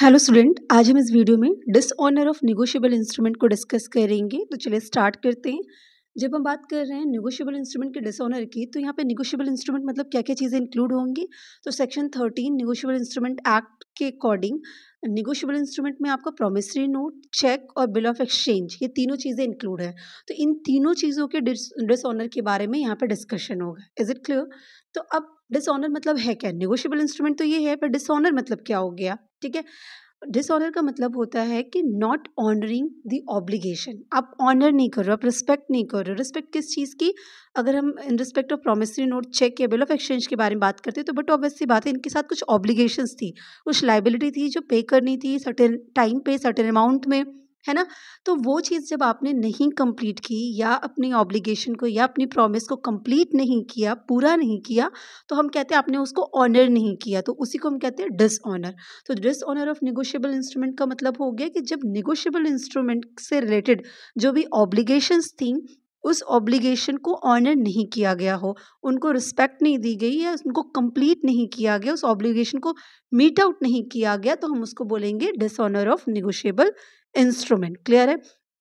hello student आज हम इस वीडियो में डिसऑनर ऑफ निगोशियबल इंस्ट्रूमेंट को डिस्कस करेंगे तो चलिए स्टार्ट करते हैं जब हम बात कर रहे हैं निगोशियबल इंस्ट्रूमेंट के डिसऑनर की तो यहाँ पे निगोशियबल इंस्ट्रूमेंट मतलब क्या क्या चीज़ें इंक्लूड होंगी तो section thirteen negotiable instrument act के अकॉर्डिंग निगोशियबल इंस्ट्रूमेंट में आपका प्रोमिसरी नोट चेक और बिल ऑफ एक्सचेंज ये तीनों चीज़ें इंक्लूड है तो इन तीनों चीज़ों के डिसऑनर के बारे में यहाँ पर डिस्कशन होगा इज़ इट क्लियर तो अब डिसऑनर मतलब है क्या निगोशियबल इंस्ट्रूमेंट तो ये है पर डिसऑनर मतलब क्या हो गया ठीक है डिसऑनर का मतलब होता है कि नॉट ऑनरिंग द ऑब्लिगेशन आप ऑनर नहीं कर रहे हो आप रिस्पेक्ट नहीं कर रहे हो रिस्पेक्ट किस चीज़ की अगर हम in respect of promissory note cheque या बिल ऑफ एक्सचेंज के बारे में बात करते हैं तो बट ऑब्वियसली बात है इनके साथ कुछ ऑब्लिगेशंस थी कुछ लाइबिलिटी थी जो पे करनी थी सर्टेन टाइम पे सर्टेन अमाउंट में है ना तो वो चीज़ जब आपने नहीं कंप्लीट की या अपनी ऑब्लिगेशन को या अपनी प्रॉमिस को कंप्लीट नहीं किया पूरा नहीं किया तो हम कहते हैं आपने उसको ऑनर नहीं किया तो उसी को हम कहते हैं डिसऑनर तो डिसऑनर ऑफ निगोशियबल इंस्ट्रूमेंट का मतलब हो गया कि जब निगोशियबल इंस्ट्रूमेंट से रिलेटेड जो भी ऑब्लिगेशंस थी उस ऑब्लिगेशन को ऑनर नहीं किया गया हो उनको रिस्पेक्ट नहीं दी गई या उनको कंप्लीट नहीं किया गया उस ऑब्लिगेशन को मीट आउट नहीं किया गया तो हम उसको बोलेंगे dishonour of negotiable instrument clear है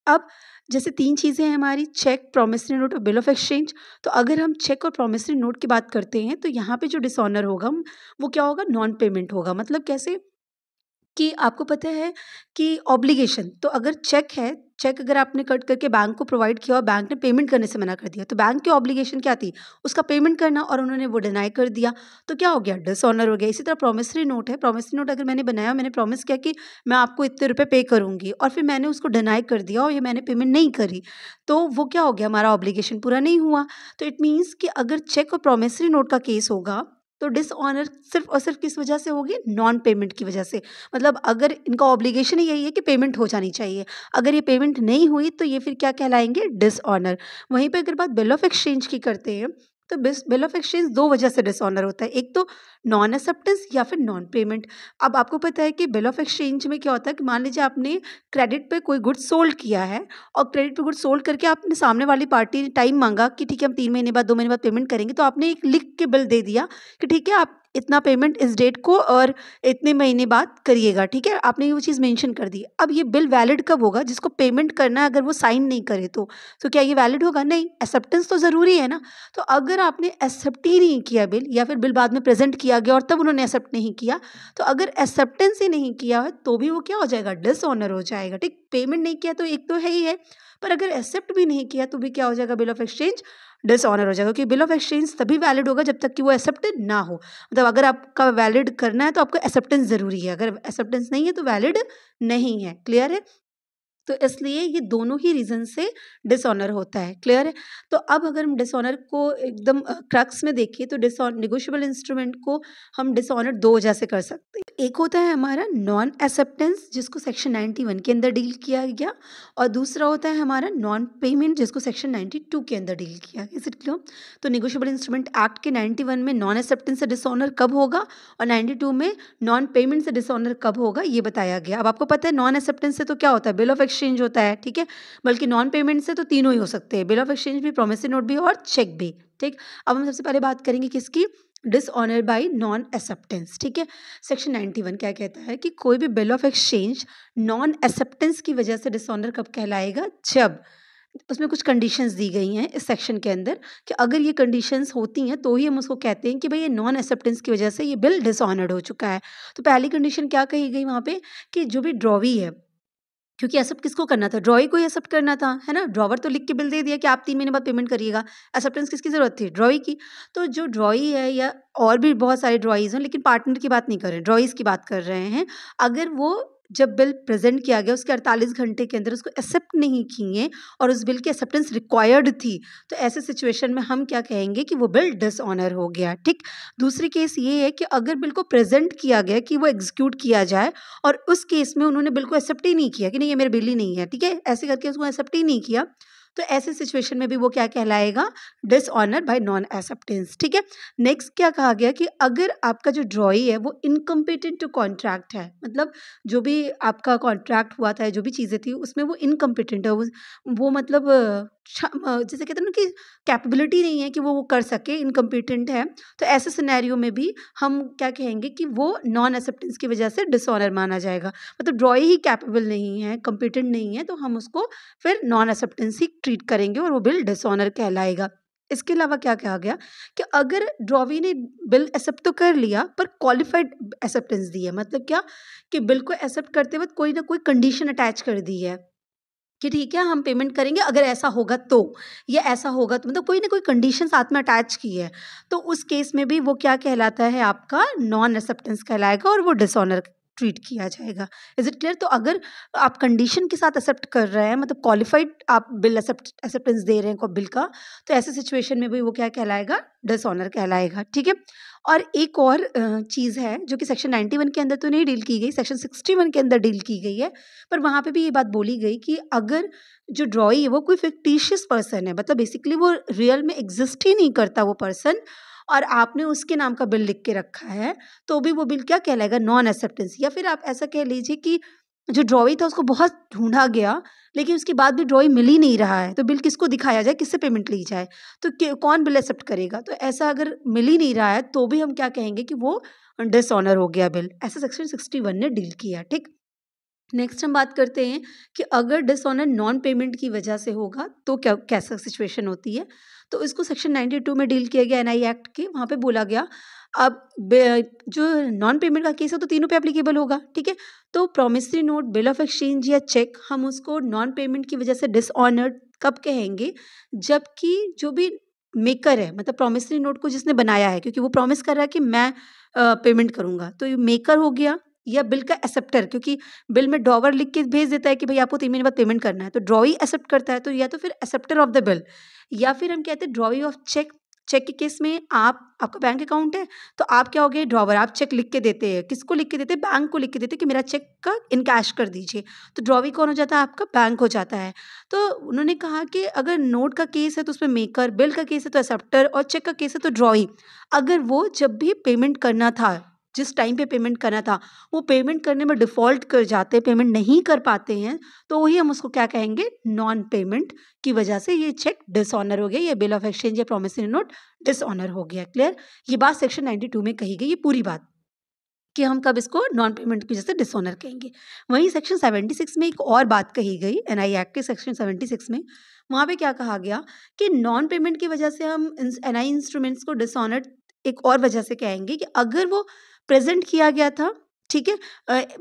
अब जैसे तीन चीज़ें हैं हमारी चेक प्रोमिसरी नोट और बिल ऑफ एक्सचेंज तो अगर हम चेक और प्रोमिसरी नोट की बात करते हैं तो यहाँ पे जो डिसऑनर होगा वो क्या होगा नॉन पेमेंट होगा मतलब कैसे कि आपको पता है कि ऑब्लिगेशन तो अगर चेक है चेक अगर आपने कट करके बैंक को प्रोवाइड किया और बैंक ने पेमेंट करने से मना कर दिया तो बैंक की ऑब्लिगेशन क्या थी उसका पेमेंट करना और उन्होंने वो डिनाई कर दिया तो क्या हो गया डिसऑनर हो गया इसी तरह प्रोमिसरी नोट है प्रोमिसरी नोट अगर मैंने बनाया मैंने प्रॉमिस किया कि मैं आपको इतने रुपये पे करूँगी और फिर मैंने उसको डिनाई कर दिया और ये मैंने पेमेंट नहीं करी तो वो क्या हो गया हमारा ऑब्लीगेशन पूरा नहीं हुआ तो इट मीन्स कि अगर चेक और प्रोमिसरी नोट का केस होगा तो डिसऑनर सिर्फ और सिर्फ किस वजह से होगी नॉन पेमेंट की वजह से मतलब अगर इनका ऑब्लिगेशन ही यही है कि पेमेंट हो जानी चाहिए अगर ये पेमेंट नहीं हुई तो ये फिर क्या कहलाएंगे डिसऑनर वहीं पर अगर बात बिल ऑफ एक्सचेंज की करते हैं तो बिल ऑफ एक्सचेंज दो वजह से डिसऑनर होता है एक तो नॉन एक्सेप्टेंस या फिर नॉन पेमेंट अब आपको पता है कि बिल ऑफ एक्सचेंज में क्या होता है कि मान लीजिए आपने क्रेडिट पे कोई गुड्स सोल्ड किया है और क्रेडिट पे गुड्स सोल्ड करके आपने सामने वाली पार्टी ने टाइम मांगा कि ठीक है हम तीन महीने बाद दो महीने बाद पेमेंट करेंगे तो आपने एक लिख के बिल दे दिया कि ठीक है आप इतना पेमेंट इस डेट को और इतने महीने बाद करिएगा ठीक है आपने वो चीज़ मेंशन कर दी अब ये बिल वैलिड कब होगा जिसको पेमेंट करना है अगर वो साइन नहीं करे तो तो क्या ये वैलिड होगा नहीं एक्सेप्टेंस तो ज़रूरी है ना तो अगर आपने एक्सेप्ट ही नहीं किया बिल या फिर बिल बाद में प्रेजेंट किया किया गया और तब उन्होंने एक्सेप्ट नहीं किया तो अगर एक्सेप्टेंस ही नहीं किया है तो भी वो क्या हो जाएगा डिसऑनर हो जाएगा ठीक पेमेंट नहीं किया तो एक तो है ही है पर अगर एक्सेप्ट भी नहीं किया तो भी क्या हो जाएगा बिल ऑफ एक्सचेंज डिसऑनर हो जाएगा क्योंकि बिल ऑफ एक्सचेंज तभी वैलिड होगा जब तक कि वो एक्सेप्ट ना हो मतलब अगर आपका वैलिड करना है तो आपको एक्सेप्टेंस ज़रूरी है अगर एक्सेप्टेंस नहीं है तो वैलिड नहीं है क्लियर है तो इसलिए ये दोनों ही रीज़न से डिसऑनर होता है क्लियर है तो अब अगर हम डिसऑनर को एकदम क्रक्स में देखिए तो डिसऑन निगोशियबल इंस्ट्रूमेंट को हम डिसऑनर दो वजह से कर सकते हैं एक होता है हमारा नॉन एक्सेप्टेंस जिसको सेक्शन वन के अंदर डील किया गया और दूसरा होता है हमारा नॉन पेमेंट जिसको सेक्शन टू के अंदर डील किया गया इज क्लियर तो निगोशियबल इंस्ट्रूमेंट एक्ट के वन में नॉन एक्सेप्टेंस से डिसऑनर कब होगा और टू में नॉन पेमेंट से डिसऑनर कब होगा ये बताया गया अब आपको पता है नॉन एक्सेप्टेंस से तो क्या होता है बिल ऑफ एक्शन एक्सचेंज होता है ठीक है बल्कि नॉन पेमेंट से तो तीनों ही हो सकते हैं बिल ऑफ एक्सचेंज भी प्रोमिसरी नोट भी और चेक भी ठीक अब हम सबसे पहले बात करेंगे किसकी डिसऑनर बाई नॉन एक्सेप्टेंस ठीक है सेक्शन वन क्या कहता है कि कोई भी bill of exchange non acceptance की वजह से डिसऑनर कब कहलाएगा जब उसमें कुछ कंडीशंस दी गई हैं इस सेक्शन के अंदर कि अगर ये कंडीशंस होती हैं तो ही हम उसको कहते हैं कि भाई ये नॉन एक्सेप्टेंस की वजह से ये बिल डिसऑनर्ड हो चुका है तो पहली कंडीशन क्या कही गई वहाँ पे कि जो भी ड्रॉवी है क्योंकि एक्सेप्ट किसको करना था ड्रॉई को ही एक्सेप्ट करना था है ना ड्रॉवर तो लिख के बिल दे दिया कि आप तीन महीने बाद पेमेंट करिएगा एक्सेप्टेंस किसकी ज़रूरत थी ड्रॉई की तो जो ड्रॉई है या और भी बहुत सारे ड्रॉइज हैं लेकिन पार्टनर की बात नहीं कर रहे ड्रॉइज की बात कर रहे हैं अगर वो जब बिल प्रेजेंट किया गया उसके 48 घंटे के अंदर उसको एक्सेप्ट नहीं किए और उस बिल की एक्सेप्टेंस रिक्वायर्ड थी तो ऐसे सिचुएशन में हम क्या कहेंगे कि वो बिल डिसऑनर हो गया ठीक दूसरी केस ये है कि अगर बिल को प्रेजेंट किया गया कि वो एग्जीक्यूट किया जाए और उस केस में उन्होंने बिल को एक्सेप्ट ही नहीं किया कि नहीं ये मेरे बिल ही नहीं है ठीक है ऐसे करके उसको एक्सेप्ट ही नहीं किया तो ऐसे सिचुएशन में भी वो क्या कहलाएगा डिसऑनर बाय नॉन एक्सेप्टेंस ठीक है नेक्स्ट क्या कहा गया कि अगर आपका जो ड्रॉई है वो इनकम्पिटेंट टू कॉन्ट्रैक्ट है मतलब जो भी आपका कॉन्ट्रैक्ट हुआ था जो भी चीज़ें थी उसमें वो इनकम्पिटेंट है वो, वो मतलब अच्छा, जैसे कहते हैं ना कि कैपेबिलिटी नहीं है कि वो वो कर सके इनकम्पिटेंट है तो ऐसे सिनेरियो में भी हम क्या कहेंगे कि वो नॉन एक्सेप्टेंस की वजह से डिसऑनर माना जाएगा मतलब ड्रॉई ही कैपेबल नहीं है कम्पिटेंट नहीं है तो हम उसको फिर नॉन एक्सेप्टेंस ही ट्रीट करेंगे और वो बिल डिसऑनर कहलाएगा इसके अलावा क्या कहा गया कि अगर ड्रॉवी ने बिल एक्सेप्ट तो कर लिया पर क्वालिफाइड एक्सेप्टेंस दी है मतलब क्या कि बिल को एक्सेप्ट करते वक्त कोई ना कोई कंडीशन अटैच कर दी है कि ठीक है हम पेमेंट करेंगे अगर ऐसा होगा तो या ऐसा होगा तो मतलब कोई ना कोई कंडीशन साथ में अटैच की है तो उस केस में भी वो क्या कहलाता है आपका नॉन एक्सेप्टेंस कहलाएगा और वो डिसऑनर ट्रीट किया जाएगा इज इट क्लियर तो अगर आप कंडीशन के साथ एक्सेप्ट कर रहे हैं मतलब क्वालिफाइड आप बिल एक्सेप्टेंस दे रहे हैं बिल का तो ऐसे सिचुएशन में भी वो क्या कहलाएगा डिसऑनर कहलाएगा ठीक है और एक और चीज़ है जो कि सेक्शन 91 के अंदर तो नहीं डील की गई सेक्शन 61 के अंदर डील की गई है पर वहाँ पे भी ये बात बोली गई कि अगर जो ड्रॉई है वो कोई फिक्टिशियस पर्सन है मतलब बेसिकली वो रियल में एग्जिस्ट ही नहीं करता वो पर्सन और आपने उसके नाम का बिल लिख के रखा है तो भी वो बिल क्या कहलाएगा नॉन एक्सेप्टेंस या फिर आप ऐसा कह लीजिए कि जो ड्रॉई था उसको बहुत ढूंढा गया लेकिन उसके बाद भी ड्रॉई मिल ही नहीं रहा है तो बिल किसको दिखाया जाए किससे पेमेंट ली जाए तो कौन बिल एक्सेप्ट करेगा तो ऐसा अगर मिल ही नहीं रहा है तो भी हम क्या कहेंगे कि वो डिसऑनर हो गया बिल ऐसा सेक्शन सिक्सटी वन ने डील किया ठीक नेक्स्ट हम बात करते हैं कि अगर डिसऑनर नॉन पेमेंट की वजह से होगा तो क्या कैसा सिचुएशन होती है तो इसको सेक्शन 92 में डील किया गया एनआई एक्ट के वहाँ पे बोला गया अब जो नॉन पेमेंट का केस है तो तीनों पे एप्लीकेबल होगा ठीक है तो promissory note bill of exchange या चेक हम उसको नॉन पेमेंट की वजह से डिसऑनर्ड कब कहेंगे जबकि जो भी मेकर है मतलब प्रोमिसरी नोट को जिसने बनाया है क्योंकि वो प्रॉमिस कर रहा है कि मैं पेमेंट करूँगा तो ये मेकर हो गया या बिल का एक्सेप्टर क्योंकि बिल में ड्रॉवर लिख के भेज देता है कि भाई आपको तीन महीने बाद पेमेंट करना है तो ड्रॉई एक्सेप्ट करता है तो या तो फिर एक्सेप्टर ऑफ द बिल या फिर हम कहते हैं ड्रॉई ऑफ चेक चेक के केस में आप आपका बैंक अकाउंट है तो आप क्या हो गए ड्रॉवर आप चेक लिख के देते हैं किसको लिख के देते हैं बैंक को लिख के देते हैं कि मेरा चेक का इनकैश कर दीजिए तो ड्रॉवी कौन हो जाता है आपका बैंक हो जाता है तो उन्होंने कहा कि अगर नोट का केस है तो उसमें मेकर बिल का केस है तो एक्सेप्टर और चेक का केस है तो ड्रॉवी अगर वो जब भी पेमेंट करना था जिस टाइम पे पेमेंट करना था वो पेमेंट करने में डिफ़ॉल्ट कर जाते हैं पेमेंट नहीं कर पाते हैं तो वही हम उसको क्या कहेंगे नॉन पेमेंट की वजह से ये चेक डिसऑनर हो गया ये बिल ऑफ एक्सचेंज या प्रोमिसरी नोट डिसऑनर हो गया क्लियर ये बात सेक्शन नाइन्टी में कही गई ये पूरी बात कि हम कब इसको नॉन पेमेंट की वजह से डिसऑनर कहेंगे वहीं सेक्शन 76 में एक और बात कही गई एन आई एक्ट के सेक्शन 76 में वहाँ पे क्या कहा गया कि नॉन पेमेंट की वजह से हम एन आई इंस्ट्रूमेंट्स को डिसऑनर एक और वजह से कहेंगे कि अगर वो प्रेजेंट किया गया था ठीक है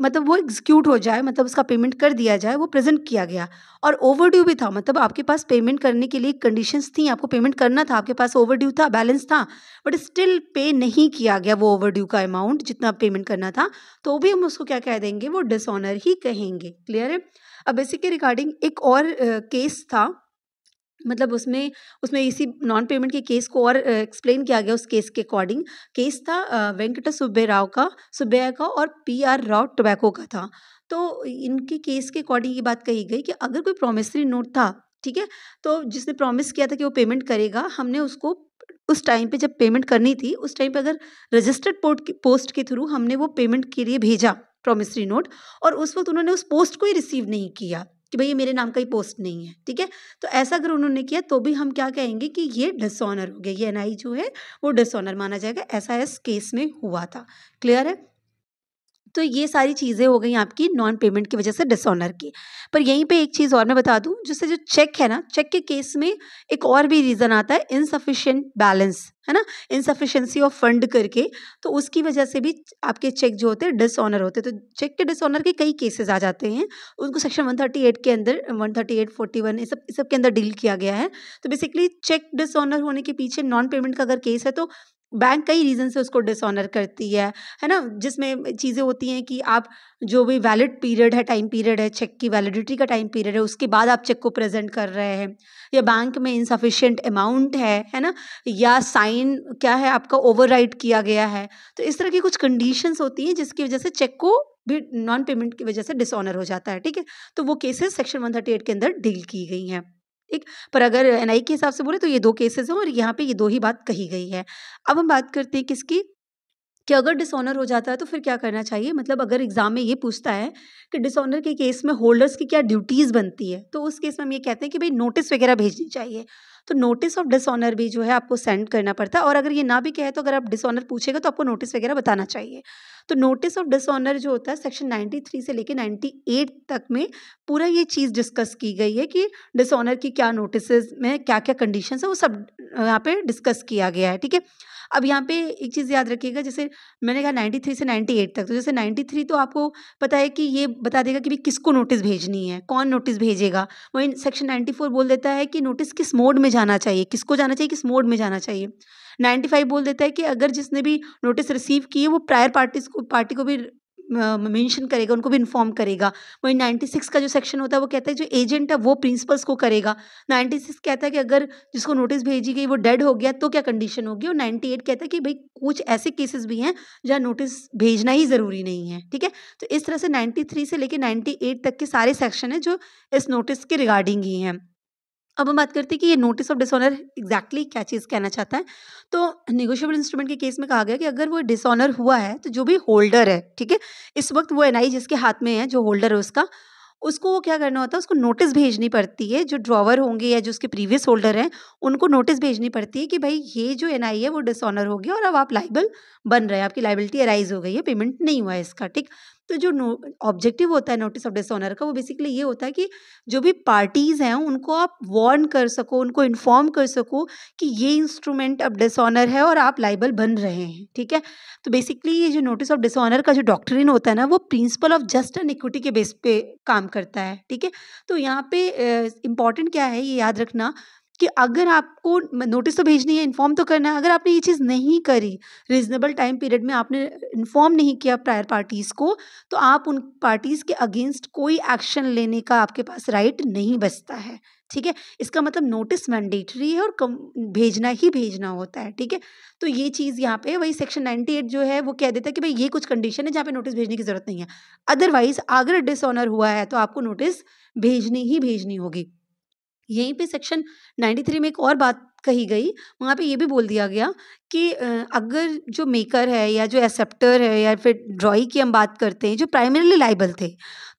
मतलब वो एग्जीक्यूट हो जाए मतलब उसका पेमेंट कर दिया जाए वो प्रेजेंट किया गया और ओवरड्यू भी था मतलब आपके पास पेमेंट करने के लिए कंडीशंस थी आपको पेमेंट करना था आपके पास ओवरड्यू था बैलेंस था बट स्टिल पे नहीं किया गया वो ओवरड्यू का अमाउंट जितना पेमेंट करना था तो भी हम उसको क्या कह देंगे वो डिसऑनर ही कहेंगे क्लियर है अब इसी के रिगार्डिंग एक और केस था मतलब उसमें उसमें इसी नॉन पेमेंट के केस को और एक्सप्लेन किया गया उस केस के अकॉर्डिंग केस था वेंकट सुब्बे राव का सुब्बैया का और पी आर राव टोबैको का था तो इनके केस के अकॉर्डिंग ये बात कही गई कि अगर कोई प्रोमिसरी नोट था ठीक है तो जिसने प्रॉमिस किया था कि वो पेमेंट करेगा हमने उसको उस टाइम पे जब पेमेंट करनी थी उस टाइम पे अगर रजिस्टर्ड पोर्ट पोस्ट के थ्रू हमने वो पेमेंट के लिए भेजा प्रोमिसरी नोट और उस वक्त उन्होंने उस पोस्ट को ही रिसीव नहीं किया कि भाई ये मेरे नाम का ही पोस्ट नहीं है ठीक है तो ऐसा अगर उन्होंने किया तो भी हम क्या कहेंगे कि ये डिसऑनर हो गया ये एन e जो है वो डिसऑनर माना जाएगा ऐसा इस केस में हुआ था क्लियर है तो ये सारी चीज़ें हो गई आपकी नॉन पेमेंट की वजह से डिसऑनर की पर यहीं पे एक चीज़ और मैं बता दूं जिससे जो चेक है ना चेक के केस में एक और भी रीज़न आता है इनसफिशेंट बैलेंस है ना इनसफिशेंसी ऑफ फंड करके तो उसकी वजह से भी आपके चेक जो होते हैं डिसऑनर होते हैं तो चेक के डिसऑनर के कई केसेस आ जाते हैं उनको सेक्शन 138 के अंदर 138 41 इस सब इस सब के अंदर डील किया गया है तो बेसिकली चेक डिसऑनर होने के पीछे नॉन पेमेंट का अगर केस है तो बैंक कई रीज़न से उसको डिसऑनर करती है है ना जिसमें चीज़ें होती हैं कि आप जो भी वैलिड पीरियड है टाइम पीरियड है चेक की वैलिडिटी का टाइम पीरियड है उसके बाद आप चेक को प्रेजेंट कर रहे हैं या बैंक में इनसफिशियंट अमाउंट है है ना या साइन क्या है आपका ओवर किया गया है तो इस तरह की कुछ कंडीशंस होती हैं जिसकी वजह से चेक को भी नॉन पेमेंट की वजह से डिसऑनर हो जाता है ठीक है तो वो केसेस सेक्शन वन के अंदर डील की गई हैं ठीक पर अगर एन के हिसाब से बोले तो ये दो केसेस हैं और यहाँ पे ये दो ही बात कही गई है अब हम बात करते हैं किसकी कि अगर डिसऑनर हो जाता है तो फिर क्या करना चाहिए मतलब अगर एग्ज़ाम में ये पूछता है कि डिसऑनर के केस में होल्डर्स की क्या ड्यूटीज़ बनती है तो उस केस में हम ये कहते हैं कि भाई नोटिस वगैरह भेजनी चाहिए तो नोटिस ऑफ डिसऑनर भी जो है आपको सेंड करना पड़ता है और अगर ये ना भी कहे तो अगर आप डिसऑनर पूछेगा तो आपको नोटिस वगैरह बताना चाहिए तो नोटिस ऑफ डिसऑनर जो होता है सेक्शन 93 से लेकर 98 तक में पूरा ये चीज़ डिस्कस की गई है कि डिसऑनर की क्या नोटिस में क्या क्या कंडीशन है वो सब यहाँ पे डिस्कस किया गया है ठीक है अब यहाँ पे एक चीज़ याद रखिएगा जैसे मैंने कहा नाइन्टी थ्री से नाइन्टी एट तक तो जैसे नाइन्टी थ्री तो आपको पता है कि ये बता देगा कि भी किसको नोटिस भेजनी है कौन नोटिस भेजेगा वहीं सेक्शन नाइन्टी फोर बोल देता है कि नोटिस किस मोड में जाना चाहिए किसको जाना चाहिए किस मोड में जाना चाहिए नाइन्टी फाइव बोल देता है कि अगर जिसने भी नोटिस रिसीव किए वो प्रायर पार्टी को पार्टी को भी मेंशन करेगा उनको भी इन्फॉर्म करेगा वही 96 का जो सेक्शन होता है वो कहता है जो एजेंट है वो प्रिंसिपल्स को करेगा 96 कहता है कि अगर जिसको नोटिस भेजी गई वो डेड हो गया तो क्या कंडीशन होगी और 98 कहता है कि भाई कुछ ऐसे केसेस भी हैं जहाँ नोटिस भेजना ही ज़रूरी नहीं है ठीक है तो इस तरह से नाइन्टी से लेकर नाइन्टी तक के सारे सेक्शन हैं जो इस नोटिस के रिगार्डिंग ही हैं अब हम बात करते हैं कि ये नोटिस ऑफ डिसऑनर एग्जैक्टली क्या चीज़ कहना चाहता है तो निगोशियबल इंस्ट्रूमेंट के केस में कहा गया कि अगर वो डिसऑनर हुआ है तो जो भी होल्डर है ठीक है इस वक्त वो एनआई जिसके हाथ में है जो होल्डर है उसका उसको वो क्या करना होता है उसको नोटिस भेजनी पड़ती है जो ड्रॉवर होंगे या जो उसके प्रीवियस होल्डर हैं उनको नोटिस भेजनी पड़ती है कि भाई ये जो एन है वो डिसऑनर हो गया और अब आप लाइबल बन रहे हैं आपकी लाइबिलिटी अराइज हो गई है पेमेंट नहीं हुआ है इसका ठीक तो जो ऑब्जेक्टिव होता है नोटिस ऑफ डिसऑनर का वो बेसिकली ये होता है कि जो भी पार्टीज़ हैं उनको आप वार्न कर सको उनको इन्फॉर्म कर सको कि ये इंस्ट्रूमेंट अब डिसऑनर है और आप लाइबल बन रहे हैं ठीक है तो बेसिकली ये जो नोटिस ऑफ डिसऑनर का जो डॉक्ट्रिन होता है ना वो principle of just and equity के बेस पे काम करता है ठीक है तो यहाँ पे इम्पॉर्टेंट क्या है ये याद रखना कि अगर आपको नोटिस तो भेजनी है इन्फॉर्म तो करना है अगर आपने ये चीज़ नहीं करी रिजनेबल टाइम पीरियड में आपने इन्फॉर्म नहीं किया प्रायर पार्टीज़ को तो आप उन पार्टीज़ के अगेंस्ट कोई एक्शन लेने का आपके पास राइट नहीं बचता है ठीक है इसका मतलब नोटिस मैंडेटरी है और कम भेजना ही भेजना होता है ठीक है तो ये चीज़ यहाँ पे वही सेक्शन 98 जो है वो कह देता है कि भाई ये कुछ कंडीशन है जहाँ पे नोटिस भेजने की ज़रूरत नहीं है अदरवाइज़ अगर डिसऑनर हुआ है तो आपको नोटिस भेजनी ही भेजनी होगी यहीं पे सेक्शन 93 में एक और बात कही गई वहाँ पे ये भी बोल दिया गया कि अगर जो मेकर है या जो एक्सेप्टर है या फिर ड्रॉई की हम बात करते हैं जो प्राइमरीली लाइबल थे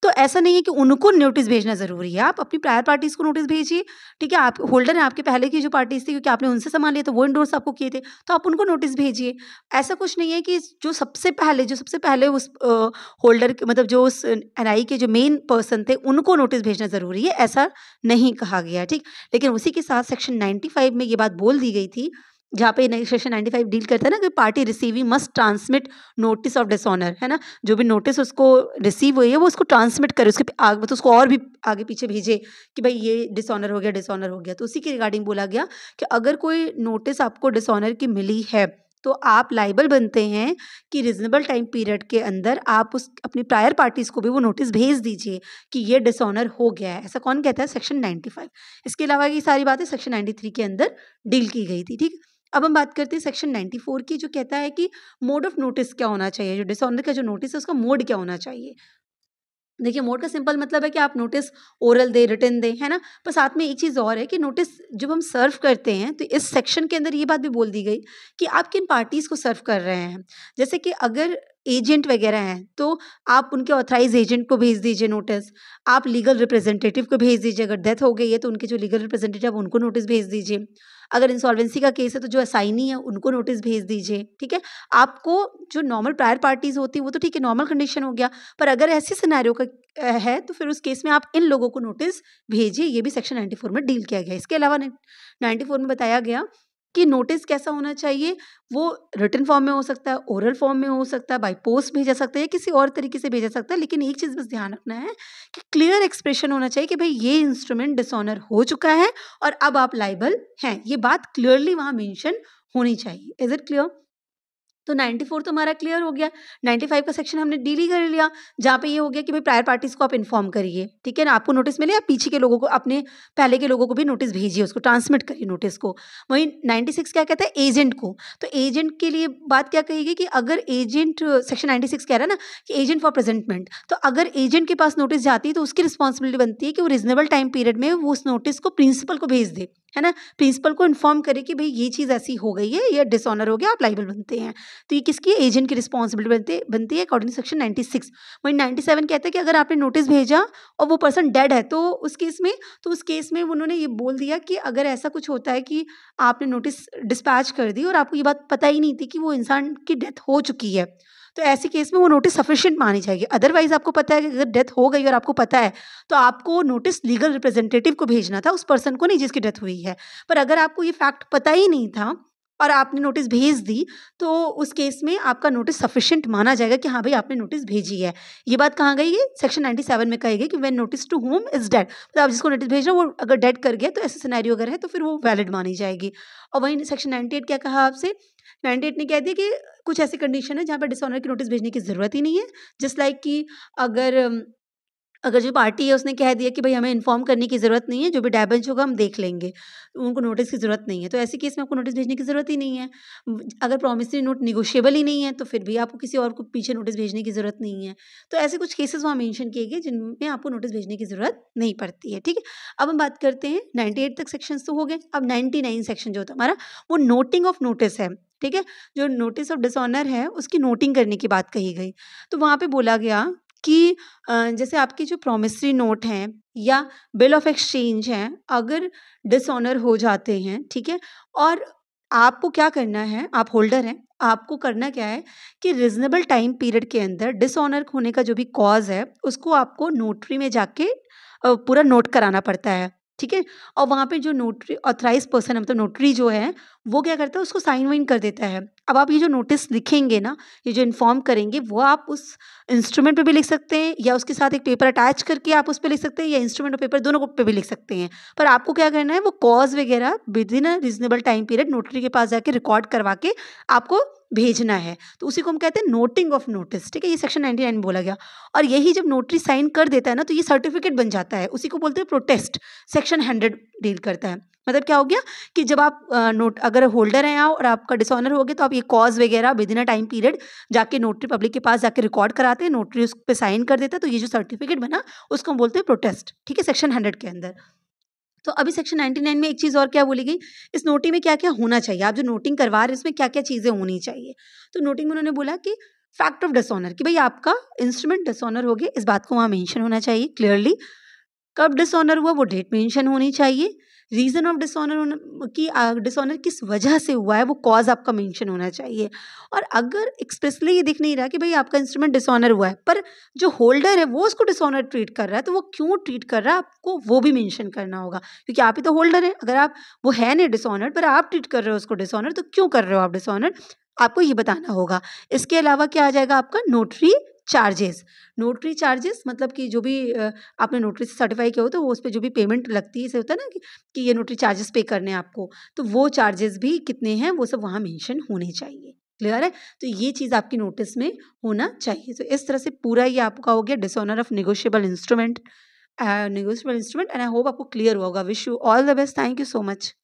तो ऐसा नहीं है कि उनको नोटिस भेजना ज़रूरी है आप अपनी प्रायर पार्टीज़ को नोटिस भेजिए ठीक है आप होल्डर हैं आपके पहले की जो पार्टीज़ थी क्योंकि आपने उनसे सामान लिया तो वो इंडोर्स आपको किए थे तो आप उनको नोटिस भेजिए ऐसा कुछ नहीं है कि जो सबसे पहले जो सबसे पहले उस होल्डर मतलब जो उस एन के जो मेन पर्सन थे उनको नोटिस भेजना ज़रूरी है ऐसा नहीं कहा गया ठीक लेकिन उसी के साथ सेक्शन नाइन्टी में ये बात बोल दी गई थी जहाँ पे सेक्शन 95 डील करता है ना कि party receiving must transmit notice of dishonour है ना जो भी नोटिस उसको रिसीव हुई है वो उसको ट्रांसमिट करे उसके आगे तो मतलब उसको और भी आगे पीछे भेजे कि भाई ये डिसऑनर हो गया डिसऑनर हो गया तो उसी के रिगार्डिंग बोला गया कि अगर कोई नोटिस आपको डिसऑनर की मिली है तो आप लाइबल बनते हैं कि रिजनेबल टाइम पीरियड के अंदर आप उस अपनी प्रायर पार्टीज़ को भी वो नोटिस भेज दीजिए कि ये डिसऑनर हो गया है ऐसा कौन कहता है सेक्शन 95 इसके अलावा ये सारी बातें सेक्शन 93 के अंदर डील की गई थी ठीक अब हम बात करते हैं सेक्शन 94 की जो कहता है कि मोड ऑफ नोटिस क्या होना चाहिए जो डिसऑनर का जो नोटिस है उसका मोड क्या होना चाहिए देखिए मोड का सिंपल मतलब है कि आप नोटिस ओरल दें रिटर्न दें है ना पर साथ में एक चीज़ और है कि नोटिस जब हम सर्व करते हैं तो इस सेक्शन के अंदर ये बात भी बोल दी गई कि आप किन पार्टीज़ को सर्व कर रहे हैं जैसे कि अगर एजेंट वगैरह हैं तो आप उनके ऑथराइज एजेंट को भेज दीजिए नोटिस आप लीगल रिप्रेजेंटेटिव को भेज दीजिए अगर डेथ हो गई है तो उनके जो लीगल रिप्रेजेंटेटिव उनको नोटिस भेज दीजिए अगर इंसॉल्वेंसी का केस है तो जो असाइनी है उनको नोटिस भेज दीजिए ठीक है आपको जो नॉर्मल प्रायर पार्टीज होती है वो तो ठीक है नॉर्मल कंडीशन हो गया पर अगर ऐसे सिनेरियो का है तो फिर उस केस में आप इन लोगों को नोटिस भेजिए ये भी सेक्शन नाइन्टी फोर में डील किया गया इसके अलावा नाइन्टी फोर में बताया गया कि नोटिस कैसा होना चाहिए वो रिटर्न फॉर्म में हो सकता है ओरल फॉर्म में हो सकता है बाई पोस्ट भेजा सकता है या किसी और तरीके से भेजा सकता है लेकिन एक चीज़ बस ध्यान रखना है कि क्लियर एक्सप्रेशन होना चाहिए कि भाई ये इंस्ट्रूमेंट डिसऑनर हो चुका है और अब आप लाइबल हैं ये बात क्लियरली वहाँ मेंशन होनी चाहिए इज इट क्लियर तो 94 तो हमारा क्लियर हो गया 95 का सेक्शन हमने डील ही कर लिया जहाँ पे ये हो गया कि भाई प्रायर पार्टीज को आप इन्फॉर्म करिए ठीक है ना आपको नोटिस मिले या पीछे के लोगों को अपने पहले के लोगों को भी नोटिस भेजिए उसको ट्रांसमिट करिए नोटिस को वहीं 96 क्या कहता है एजेंट को तो एजेंट के लिए बात क्या कही गई कि अगर एजेंट सेक्शन नाइन्टी कह रहा है ना कि एजेंट फॉर प्रेजेंटमेंट तो अगर एजेंट के पास नोटिस जाती है तो उसकी रिस्पॉन्सिबिलिटी बनती है कि वो रिजनेबल टाइम पीरियड में वो उस नोटिस को प्रिंसिपल को भेज दे है ना प्रिंसिपल को इन्फॉर्म करे कि भाई ये चीज़ ऐसी हो गई है या डिसऑनर हो गया आप लाइबल बनते हैं तो ये किसकी एजेंट की रिस्पॉन्सिबिलिटी बनते बनती है अकॉर्डिंग सेक्शन नाइन्टी सिक्स वही नाइन्टी सेवन कहता है कि अगर आपने नोटिस भेजा और वो पर्सन डेड है तो उस केस में तो उस केस में उन्होंने ये बोल दिया कि अगर ऐसा कुछ होता है कि आपने नोटिस डिस्पैच कर दी और आपको ये बात पता ही नहीं थी कि वो इंसान की डेथ हो चुकी है तो ऐसे केस में वो नोटिस सफिशियंट मानी जाएगी अदरवाइज आपको पता है कि अगर डेथ हो गई और आपको पता है तो आपको नोटिस लीगल रिप्रेजेंटेटिव को भेजना था उस पर्सन को नहीं जिसकी डेथ हुई है पर अगर आपको ये फैक्ट पता ही नहीं था और आपने नोटिस भेज दी तो उस केस में आपका नोटिस सफिशियंट माना जाएगा कि हाँ भाई आपने नोटिस भेजी है ये बात कहाँ गई है सेक्शन 97 में कही गई कि when notice to home is dead मतलब आप जिसको नोटिस भेज रहे हो वो अगर डेड कर गया तो ऐसे सिनेरियो अगर है तो फिर वो वैलिड मानी जाएगी और वहीं सेक्शन 98 क्या कहा आपसे नाइन्टी एट ने कह दिया कि कुछ ऐसी कंडीशन है जहाँ पर डिसऑनर की नोटिस भेजने की ज़रूरत ही नहीं है जस्ट लाइक कि अगर अगर जो पार्टी है उसने कह दिया कि भाई हमें इन्फॉर्म करने की ज़रूरत नहीं है जो भी डैमेज होगा हम देख लेंगे उनको नोटिस की ज़रूरत नहीं है तो ऐसे केस में आपको नोटिस भेजने की ज़रूरत ही नहीं है अगर प्रॉमिसरी नोट निगोशिएबल ही नहीं है तो फिर भी आपको किसी और को पीछे नोटिस भेजने की ज़रूरत नहीं है तो ऐसे कुछ केसेस वहाँ मैंशन किए गए जिनमें आपको नोटिस भेजने की ज़रूरत नहीं पड़ती है ठीक है अब हम बात करते हैं नाइन्टी तक सेक्शंस तो हो गए अब नाइन्टी सेक्शन जो होता है हमारा वो नोटिंग ऑफ नोटिस है ठीक है जो नोटिस ऑफ डिसऑनर है उसकी नोटिंग करने की बात कही गई तो वहाँ पे बोला गया कि जैसे आपकी जो प्रोमिसरी नोट हैं या बिल ऑफ एक्सचेंज हैं अगर डिसऑनर हो जाते हैं ठीक है और आपको क्या करना है आप होल्डर हैं आपको करना क्या है कि रिजनेबल टाइम पीरियड के अंदर डिसऑनर होने का जो भी कॉज है उसको आपको नोटरी में जाके पूरा नोट कराना पड़ता है ठीक है और वहाँ पे जो नोटरी ऑथराइज पर्सन है मतलब नोटरी जो है वो क्या करता है उसको साइन वाइन कर देता है अब आप ये जो नोटिस लिखेंगे ना ये जो इन्फॉर्म करेंगे वो आप उस इंस्ट्रूमेंट पे भी लिख सकते हैं या उसके साथ एक पेपर अटैच करके आप उस पर लिख सकते हैं या इंस्ट्रूमेंट और पेपर दोनों पे भी लिख सकते हैं पर आपको क्या करना है वो कॉज वगैरह within a reasonable time period notary के पास जाके रिकॉर्ड करवा के आपको भेजना है तो उसी को हम कहते हैं नोटिंग ऑफ नोटिस ठीक है ये सेक्शन 99 बोला गया और यही जब नोटरी साइन कर देता है ना तो ये सर्टिफिकेट बन जाता है उसी को बोलते हैं प्रोटेस्ट सेक्शन हंड्रेड डील करता है मतलब क्या हो गया कि जब आप आ, नोट अगर होल्डर हैं आप और आपका डिसऑनर हो गया तो आप ये कॉज वगैरह within a time period जाके नोटरी पब्लिक के पास जाके रिकॉर्ड कराते हैं नोटरी उस पर साइन कर देता है तो ये जो सर्टिफिकेट बना उसको हम बोलते हैं प्रोटेस्ट ठीक है सेक्शन हंड्रेड के अंदर तो अभी सेक्शन 99 में एक चीज़ और क्या बोली गई इस नोटिंग में क्या क्या होना चाहिए आप जो नोटिंग करवा रहे हैं इसमें क्या क्या चीज़ें होनी चाहिए तो नोटिंग में उन्होंने बोला कि फैक्ट ऑफ डिसऑनर कि भाई आपका इंस्ट्रूमेंट डिसऑनर हो गया इस बात को वहाँ मेंशन होना चाहिए क्लियरली कब डिसऑनर हुआ वो डेट मेंशन होनी चाहिए रीज़न ऑफ डिसऑनर की डिसऑनर किस वजह से हुआ है वो कॉज आपका मेंशन होना चाहिए और अगर एक्सप्रेसली ये दिख नहीं रहा कि भाई आपका इंस्ट्रूमेंट डिसऑनर हुआ है पर जो होल्डर है वो उसको डिसऑनर ट्रीट कर रहा है तो वो क्यों ट्रीट कर रहा है आपको वो भी मैंशन करना होगा क्योंकि आप ही तो होल्डर हैं अगर आप वो है नहीं डिसऑनर पर आप ट्रीट कर रहे हो उसको डिसऑनर तो क्यों कर रहे हो आप डिसऑनर आपको ये बताना होगा इसके अलावा क्या आ जाएगा आपका नोटरी चार्जेस नोटरी चार्जेस मतलब कि जो भी आपने नोटरी से सर्टिफाई किया हो तो वो उस पर जो भी पेमेंट लगती है इसे होता है ना कि ये नोटरी चार्जेस पे करने हैं आपको तो वो चार्जेस भी कितने हैं वो सब वहाँ मैंशन होने चाहिए क्लियर है तो ये चीज़ आपकी नोटिस में होना चाहिए तो इस तरह से पूरा ये आपका हो गया dishonour of negotiable instrument negotiable instrument and I hope आपको क्लियर होगा wish you all the best thank you so much